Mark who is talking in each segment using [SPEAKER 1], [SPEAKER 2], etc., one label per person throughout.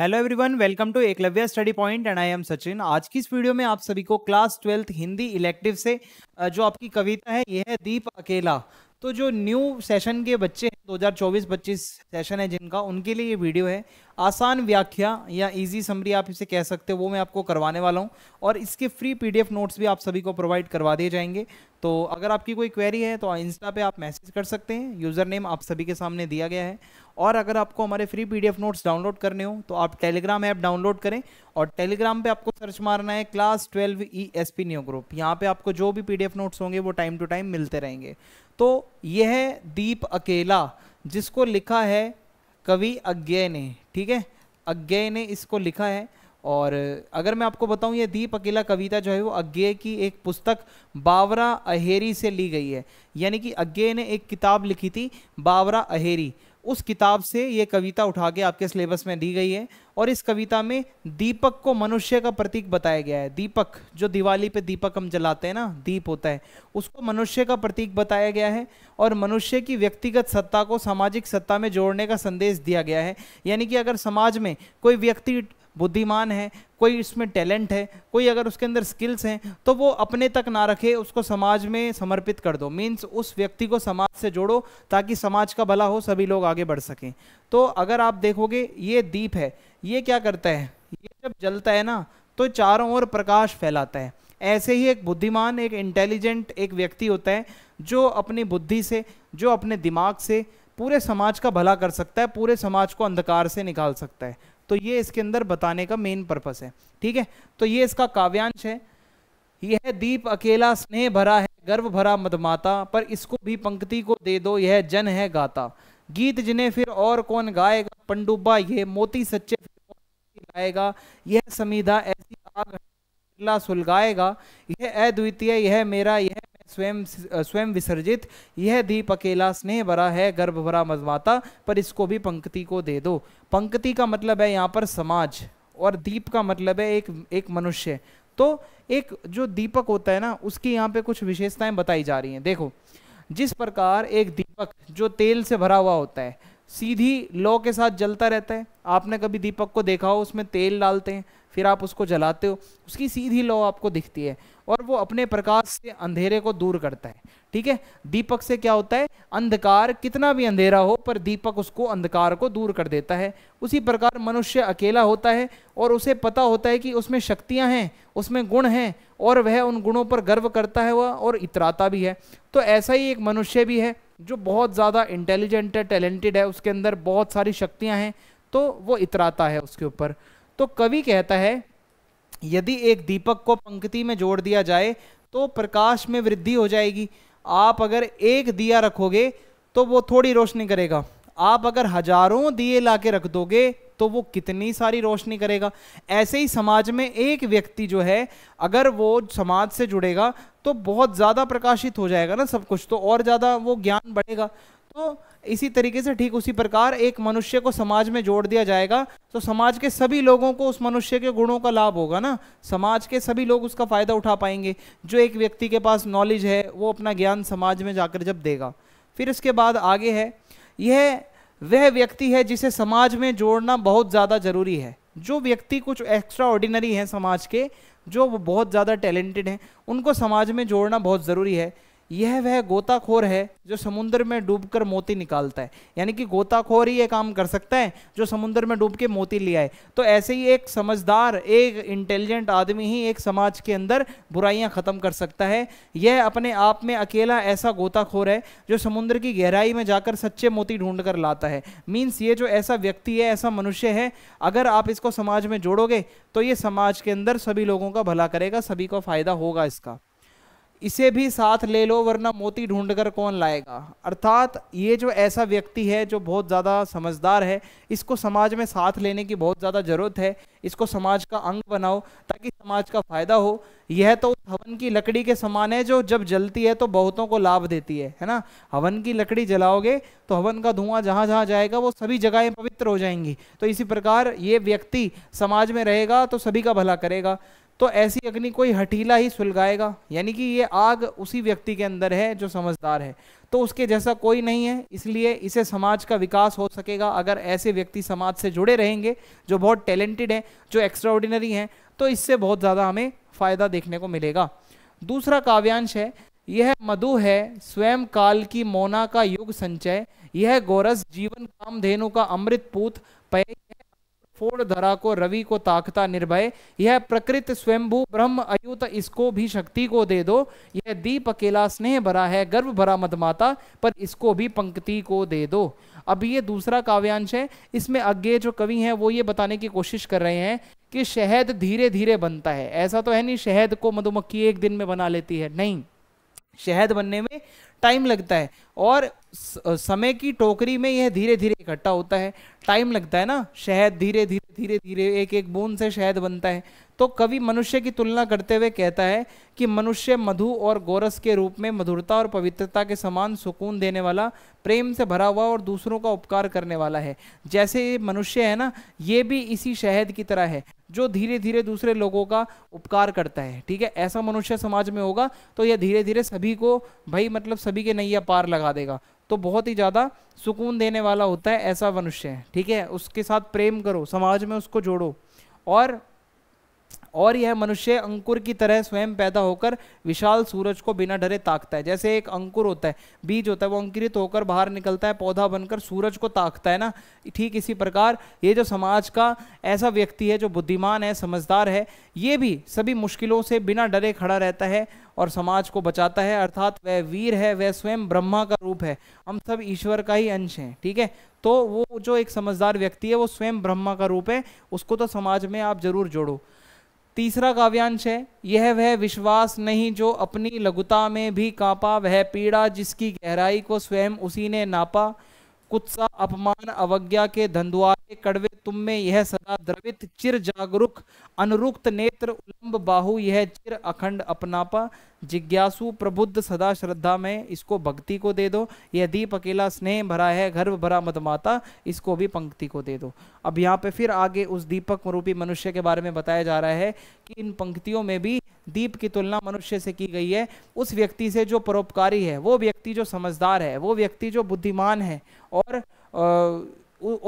[SPEAKER 1] hello everyone welcome to Eklavya study point and I am Sachin आज की इस वीडियो में आप सभी को क्लास ट्वेल्थ हिंदी इलेक्टिव से जो आपकी कविता है यह है दीप अकेला तो जो न्यू सेशन के बच्चे हैं दो हजार सेशन है जिनका उनके लिए ये वीडियो है आसान व्याख्या या इजी समरी आप इसे कह सकते हो वो मैं आपको करवाने वाला हूँ और इसके फ्री पीडीएफ नोट्स भी आप सभी को प्रोवाइड करवा दिए जाएंगे तो अगर आपकी कोई क्वेरी है तो इंस्टा पे आप मैसेज कर सकते हैं यूज़र नेम आप सभी के सामने दिया गया है और अगर आपको हमारे फ्री पीडीएफ नोट्स डाउनलोड करने हो तो आप टेलीग्राम ऐप डाउनलोड करें और टेलीग्राम पे आपको सर्च मारना है class twelve E S P new group यहाँ पे आपको जो भी पीडीएफ नोट्स होंगे वो टाइम टू टाइम मिलते रहेंगे तो यह दीप अकेला जिसको लिखा है कवि अज्ञेय ने ठीक है अज्ञेय ने इसको लिखा है और अगर मैं आपको बताऊं ये दीप अकेला कविता जो है वो अज्ञेय की एक पुस्तक बावरा अहेरी से ली गई है यानी कि अज्ञेय ने एक किताब लिखी थी बावरा अहेरी उस किताब से ये कविता उठा के आपके सिलेबस में दी गई है और इस कविता में दीपक को मनुष्य का प्रतीक बताया गया है दीपक जो दिवाली पे दीपक हम जलाते हैं ना दीप होता है उसको मनुष्य का प्रतीक बताया गया है और मनुष्य की व्यक्तिगत सत्ता को सामाजिक सत्ता में जोड़ने का संदेश दिया गया है यानी कि अगर समाज में कोई व्यक्ति बुद्धिमान है कोई इसमें टैलेंट है कोई अगर उसके अंदर स्किल्स हैं तो वो अपने तक ना रखे उसको समाज में समर्पित कर दो मीन्स उस व्यक्ति को समाज से जोड़ो ताकि समाज का भला हो सभी लोग आगे बढ़ सकें तो अगर आप देखोगे ये दीप है ये क्या करता है ये जब जलता है ना तो चारों ओर प्रकाश फैलाता है ऐसे ही एक बुद्धिमान एक इंटेलिजेंट एक व्यक्ति होता है जो अपनी बुद्धि से जो अपने दिमाग से पूरे समाज का भला कर सकता है पूरे समाज को अंधकार से निकाल सकता है तो ये इसके अंदर बताने का मेन पर्पस है ठीक है तो ये इसका काव्यांश है यह दीप अकेला स्नेह भरा है गर्व भरा मधमाता पर इसको भी पंक्ति को दे दो यह जन है गाता गीत जिन्हें फिर और कौन गाएगा पंडुबा ये मोती सच्चे गाएगा यह समीधा ऐसी आग सुलगाएगा यह अद्वितीय यह मेरा यह स्वयं स्वयं विसर्जित यह दीप अकेला स्नेह भरा है गर्भ भरा मजमाता पर इसको भी पंक्ति को दे दो पंक्ति का मतलब है यहाँ पर समाज और दीप का मतलब है एक एक मनुष्य तो एक जो दीपक होता है ना उसकी यहाँ पे कुछ विशेषताएं बताई जा रही हैं देखो जिस प्रकार एक दीपक जो तेल से भरा हुआ होता है सीधी लौ के साथ जलता रहता है आपने कभी दीपक को देखा हो उसमें तेल डालते हैं फिर आप उसको जलाते हो उसकी सीधी लौ आपको दिखती है और वो अपने प्रकाश से अंधेरे को दूर करता है ठीक है दीपक से क्या होता है अंधकार कितना भी अंधेरा हो पर दीपक उसको अंधकार को दूर कर देता है उसी प्रकार मनुष्य अकेला होता है और उसे पता होता है कि उसमें शक्तियां हैं उसमें गुण हैं और वह उन गुणों पर गर्व करता है वह और इतराता भी है तो ऐसा ही एक मनुष्य भी है जो बहुत ज़्यादा इंटेलिजेंट है टैलेंटेड है उसके अंदर बहुत सारी शक्तियाँ हैं तो वो इतराता है उसके ऊपर तो कवि कहता है यदि एक दीपक को पंक्ति में जोड़ दिया जाए तो प्रकाश में वृद्धि हो जाएगी आप अगर एक दिया रखोगे तो वो थोड़ी रोशनी करेगा आप अगर हजारों दिए ला के रख दोगे तो वो कितनी सारी रोशनी करेगा ऐसे ही समाज में एक व्यक्ति जो है अगर वो समाज से जुड़ेगा तो बहुत ज़्यादा प्रकाशित हो जाएगा ना सब कुछ तो और ज़्यादा वो ज्ञान बढ़ेगा तो इसी तरीके से ठीक उसी प्रकार एक मनुष्य को समाज में जोड़ दिया जाएगा तो समाज के सभी लोगों को उस मनुष्य के गुणों का लाभ होगा ना समाज के सभी लोग उसका फ़ायदा उठा पाएंगे जो एक व्यक्ति के पास नॉलेज है वो अपना ज्ञान समाज में जाकर जब देगा फिर इसके बाद आगे है यह वह व्यक्ति है जिसे समाज में जोड़ना बहुत ज़्यादा ज़रूरी है जो व्यक्ति कुछ एक्स्ट्रा ऑर्डिनरी हैं समाज के जो बहुत ज़्यादा टैलेंटेड हैं उनको समाज में जोड़ना बहुत ज़रूरी है यह वह गोताखोर है जो समुद्र में डूबकर मोती निकालता है यानी कि गोताखोर ही ये काम कर सकता है जो समुद्र में डूब के मोती लिया है तो ऐसे ही एक समझदार एक इंटेलिजेंट आदमी ही एक समाज के अंदर बुराइयां ख़त्म कर सकता है यह अपने आप में अकेला ऐसा गोताखोर है जो समुद्र की गहराई में जाकर सच्चे मोती ढूंढ कर लाता है मीन्स ये जो ऐसा व्यक्ति है ऐसा मनुष्य है अगर आप इसको समाज में जोड़ोगे तो ये समाज के अंदर सभी लोगों का भला करेगा सभी को फ़ायदा होगा इसका इसे भी साथ ले लो वरना मोती ढूंढ कर कौन लाएगा अर्थात ये जो ऐसा व्यक्ति है जो बहुत ज़्यादा समझदार है इसको समाज में साथ लेने की बहुत ज़्यादा ज़रूरत है इसको समाज का अंग बनाओ ताकि समाज का फायदा हो यह तो हवन की लकड़ी के समान है जो जब जलती है तो बहुतों को लाभ देती है है ना हवन की लकड़ी जलाओगे तो हवन का धुआं जहाँ जहाँ जाएगा वो सभी जगहें पवित्र हो जाएंगी तो इसी प्रकार ये व्यक्ति समाज में रहेगा तो सभी का भला करेगा तो ऐसी अग्नि कोई हठीला ही सुलगाएगा यानी कि ये आग उसी व्यक्ति के अंदर है जो समझदार है तो उसके जैसा कोई नहीं है इसलिए इसे समाज का विकास हो सकेगा अगर ऐसे व्यक्ति समाज से जुड़े रहेंगे जो बहुत टैलेंटेड हैं जो एक्स्ट्राऑर्डिनरी हैं तो इससे बहुत ज़्यादा हमें फ़ायदा देखने को मिलेगा दूसरा काव्यांश है यह मधु है स्वयं काल की मोना का युग संचय यह गोरस जीवन काम धेनु का अमृत पूत पै फोड़ धरा को रवि को ताकता निर्भय यह प्रकृत स्वयंभू ब्रह्म अयुत इसको भी शक्ति को दे दो यह दीप अकेला स्नेह भरा है गर्भ भरा मदमाता पर इसको भी पंक्ति को दे दो अब ये दूसरा काव्यांश है इसमें अज्ञे जो कवि हैं वो ये बताने की कोशिश कर रहे हैं कि शहद धीरे धीरे बनता है ऐसा तो है नहीं शहद को मधुमक्खी एक दिन में बना लेती है नहीं शहद बनने में टाइम लगता है और समय की टोकरी में यह धीरे धीरे इकट्ठा होता है टाइम लगता है ना शहद धीरे धीरे धीरे धीरे एक एक बूंद से शहद बनता है तो कवि मनुष्य की तुलना करते हुए कहता है कि मनुष्य मधु और गोरस के रूप में मधुरता और पवित्रता के समान सुकून देने वाला प्रेम से भरा हुआ और दूसरों का उपकार करने वाला है जैसे ये मनुष्य है ना ये भी इसी शहद की तरह है जो धीरे धीरे दूसरे लोगों का उपकार करता है ठीक है ऐसा मनुष्य समाज में होगा तो यह धीरे धीरे सभी को भाई मतलब सभी के नैया पार लगा देगा तो बहुत ही ज़्यादा सुकून देने वाला होता है ऐसा मनुष्य है ठीक है उसके साथ प्रेम करो समाज में उसको जोड़ो और और यह मनुष्य अंकुर की तरह स्वयं पैदा होकर विशाल सूरज को बिना डरे ताकता है जैसे एक अंकुर होता है बीज होता है वो अंकुरित होकर बाहर निकलता है पौधा बनकर सूरज को ताकता है ना ठीक इसी प्रकार ये जो समाज का ऐसा व्यक्ति है जो बुद्धिमान है समझदार है ये भी सभी मुश्किलों से बिना डरे खड़ा रहता है और समाज को बचाता है अर्थात वह वीर है वह स्वयं ब्रह्मा का रूप है हम सब ईश्वर का ही अंश हैं ठीक है तो वो जो एक समझदार व्यक्ति है वो स्वयं ब्रह्मा का रूप है उसको तो समाज में आप जरूर जोड़ो तीसरा काव्यांश है यह वह विश्वास नहीं जो अपनी लघुता में भी कांपा वह पीड़ा जिसकी गहराई को स्वयं उसी ने नापा कुत्सा अपमान अवज्ञा के धंधुआरे कड़वे तुम में यह सदा द्रवित चिर जागरूक अनुरुक्त नेत्र उलम्ब बाहु यह चिर अखंड अपनापा जिज्ञासु प्रबुद्ध सदा श्रद्धा में इसको भक्ति को दे दो यह दीप अकेला स्नेह भरा है गर्व भरा मदमाता इसको भी पंक्ति को दे दो अब यहाँ पे फिर आगे उस दीपक रूपी मनुष्य के बारे में बताया जा रहा है कि इन पंक्तियों में भी दीप की तुलना मनुष्य से की गई है उस व्यक्ति से जो परोपकारी है वो व्यक्ति जो समझदार है वो व्यक्ति जो बुद्धिमान है और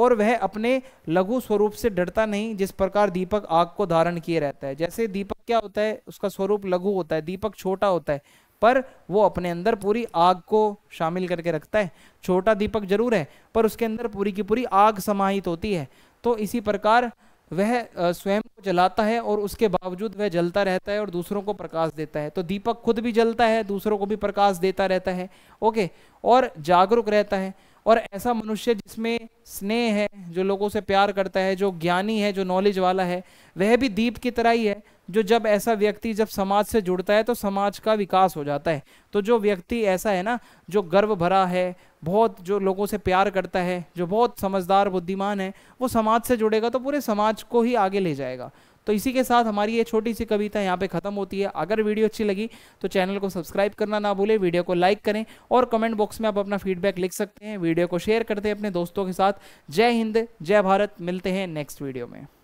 [SPEAKER 1] और वह अपने लघु स्वरूप से डरता नहीं जिस प्रकार दीपक आग को धारण किए रहता है जैसे दीपक क्या होता है उसका स्वरूप लघु होता है दीपक छोटा होता है पर वो अपने अंदर पूरी आग को शामिल करके रखता है छोटा दीपक जरूर है पर उसके अंदर पूरी की पूरी आग समाहित होती है तो इसी प्रकार वह स्वयं को जलाता है और उसके बावजूद वह जलता रहता है और दूसरों को प्रकाश देता है तो दीपक खुद भी जलता है दूसरों को भी प्रकाश देता रहता है ओके और जागरूक रहता है और ऐसा मनुष्य जिसमें स्नेह है जो लोगों से प्यार करता है जो ज्ञानी है जो नॉलेज वाला है वह भी दीप की तरह ही है जो जब ऐसा व्यक्ति जब समाज से जुड़ता है तो समाज का विकास हो जाता है तो जो व्यक्ति ऐसा है ना जो गर्व भरा है बहुत जो लोगों से प्यार करता है जो बहुत समझदार बुद्धिमान है वो समाज से जुड़ेगा तो पूरे समाज को ही आगे ले जाएगा तो इसी के साथ हमारी ये छोटी सी कविता यहाँ पे ख़त्म होती है अगर वीडियो अच्छी लगी तो चैनल को सब्सक्राइब करना ना भूलें वीडियो को लाइक करें और कमेंट बॉक्स में आप अपना फीडबैक लिख सकते हैं वीडियो को शेयर करते हैं अपने दोस्तों के साथ जय हिंद जय भारत मिलते हैं नेक्स्ट वीडियो में